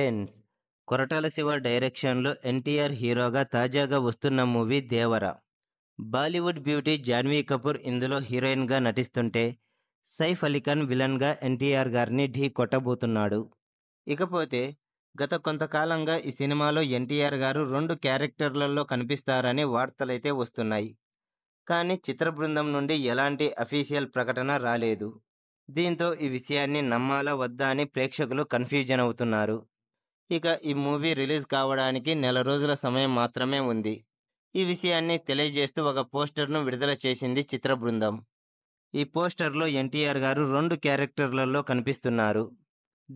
friends Koratala Shiva డైరెక్షన్లో ఎన్టీఆర్ హీరోగా తాజాగా వస్తున్న మూవీ దేవర బాలీవుడ్ బ్యూటీ జాన్వీ కపూర్ ఇందులో హీరోయిన్గా నటిస్తుంటే సైఫ్ అలీఖాన్ విలన్గా ఎన్టీఆర్ గారిని ఢీ కొట్టబోతున్నాడు ఇకపోతే గత కొంతకాలంగా ఈ సినిమాలో ఎన్టీఆర్ గారు రెండు క్యారెక్టర్లలో కనిపిస్తారనే వార్తలైతే వస్తున్నాయి కానీ చిత్ర బృందం నుండి ఎలాంటి అఫీషియల్ ప్రకటన రాలేదు దీంతో ఈ విషయాన్ని నమ్మాలా వద్దా అని ప్రేక్షకులు కన్ఫ్యూజన్ అవుతున్నారు ఇక ఈ మూవీ రిలీజ్ కావడానికి నెల రోజుల సమయం మాత్రమే ఉంది ఈ విషయాన్ని తెలియజేస్తూ ఒక పోస్టర్ను విడుదల చేసింది చిత్ర బృందం ఈ పోస్టర్లో ఎన్టీఆర్ గారు రెండు క్యారెక్టర్లలో కనిపిస్తున్నారు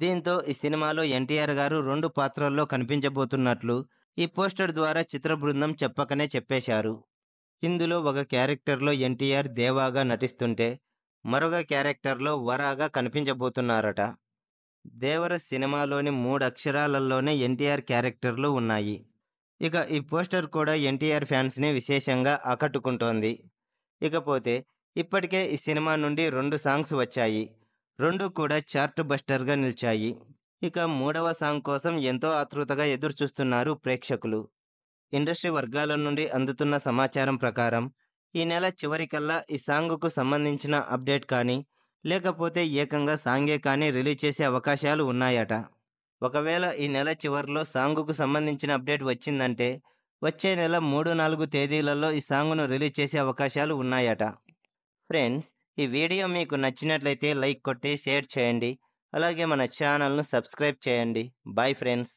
దీంతో ఈ సినిమాలో ఎన్టీఆర్ గారు రెండు పాత్రల్లో కనిపించబోతున్నట్లు ఈ పోస్టర్ ద్వారా చిత్ర బృందం చెప్పకనే చెప్పేశారు ఇందులో ఒక క్యారెక్టర్లో ఎన్టీఆర్ దేవాగా నటిస్తుంటే మరొక క్యారెక్టర్లో వరాగా కనిపించబోతున్నారట దేవర సినిమాలోని మూడు అక్షరాలలోనే ఎన్టీఆర్ క్యారెక్టర్లు ఉన్నాయి ఇక ఈ పోస్టర్ కూడా ఎన్టీఆర్ ఫ్యాన్స్ని విశేషంగా ఆకట్టుకుంటోంది ఇకపోతే ఇప్పటికే ఈ సినిమా నుండి రెండు సాంగ్స్ వచ్చాయి రెండు కూడా చార్ట్ బస్టర్గా నిలిచాయి ఇక మూడవ సాంగ్ కోసం ఎంతో ఆతృతగా ఎదురుచూస్తున్నారు ప్రేక్షకులు ఇండస్ట్రీ వర్గాల నుండి అందుతున్న సమాచారం ప్రకారం ఈ నెల చివరికల్లా ఈ సాంగ్కు సంబంధించిన అప్డేట్ కానీ లేకపోతే ఏకంగా సాంగే కానీ రిలీజ్ చేసే అవకాశాలు ఉన్నాయట ఒకవేళ ఈ నెల చివరిలో సాంగుకు సంబంధించిన అప్డేట్ వచ్చిందంటే వచ్చే నెల మూడు నాలుగు తేదీలలో ఈ సాంగ్ను రిలీజ్ చేసే అవకాశాలు ఉన్నాయట ఫ్రెండ్స్ ఈ వీడియో మీకు నచ్చినట్లయితే లైక్ కొట్టి షేర్ చేయండి అలాగే మన ఛానల్ను సబ్స్క్రైబ్ చేయండి బాయ్ ఫ్రెండ్స్